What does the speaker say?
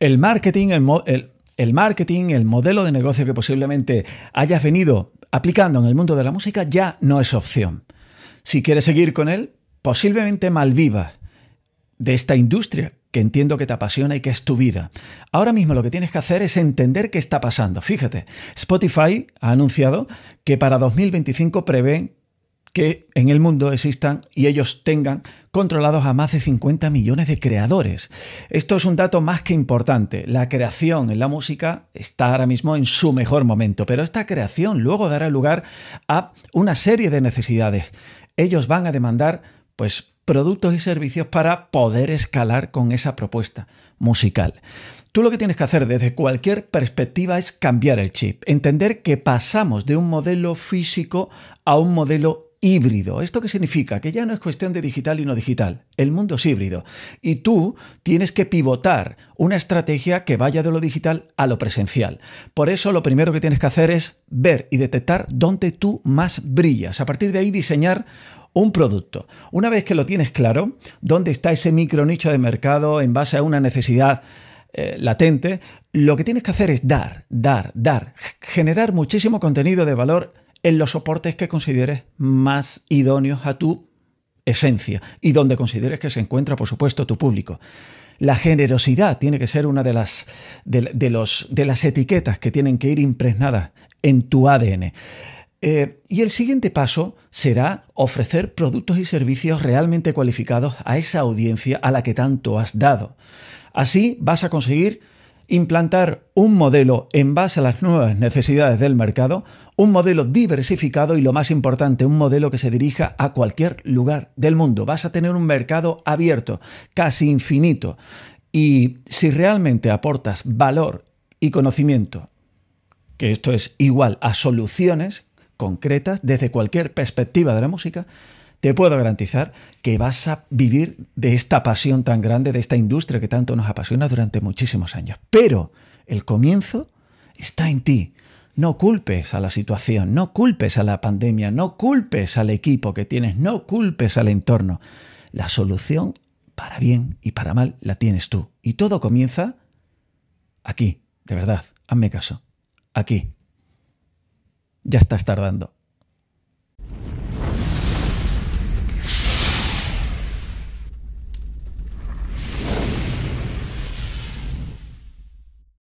El marketing, el, marketing, el modelo de negocio que posiblemente hayas venido aplicando en el mundo de la música ya no es opción. Si quieres seguir con él, posiblemente malviva de esta industria que entiendo que te apasiona y que es tu vida. Ahora mismo lo que tienes que hacer es entender qué está pasando. Fíjate, Spotify ha anunciado que para 2025 prevén que en el mundo existan y ellos tengan controlados a más de 50 millones de creadores. Esto es un dato más que importante. La creación en la música está ahora mismo en su mejor momento, pero esta creación luego dará lugar a una serie de necesidades. Ellos van a demandar pues productos y servicios para poder escalar con esa propuesta musical. Tú lo que tienes que hacer desde cualquier perspectiva es cambiar el chip, entender que pasamos de un modelo físico a un modelo híbrido. ¿Esto qué significa? Que ya no es cuestión de digital y no digital. El mundo es híbrido. Y tú tienes que pivotar una estrategia que vaya de lo digital a lo presencial. Por eso lo primero que tienes que hacer es ver y detectar dónde tú más brillas. A partir de ahí diseñar un producto. Una vez que lo tienes claro, dónde está ese micro nicho de mercado en base a una necesidad eh, latente, lo que tienes que hacer es dar, dar, dar, generar muchísimo contenido de valor en los soportes que consideres más idóneos a tu esencia y donde consideres que se encuentra, por supuesto, tu público. La generosidad tiene que ser una de las, de, las etiquetas que tienen que ir impregnadas en tu ADN. Eh, y el siguiente paso será ofrecer productos y servicios realmente cualificados a esa audiencia a la que tanto has dado. Así vas a conseguir Implantar un modelo en base a las nuevas necesidades del mercado, un modelo diversificado y lo más importante, un modelo que se dirija a cualquier lugar del mundo. Vas a tener un mercado abierto, casi infinito. Y si realmente aportas valor y conocimiento, que esto es igual a soluciones concretas desde cualquier perspectiva de la música, te puedo garantizar que vas a vivir de esta pasión tan grande, de esta industria que tanto nos apasiona durante muchísimos años. Pero el comienzo está en ti. No culpes a la situación, no culpes a la pandemia, no culpes al equipo que tienes, no culpes al entorno. La solución para bien y para mal la tienes tú. Y todo comienza aquí, de verdad, hazme caso, aquí. Ya estás tardando.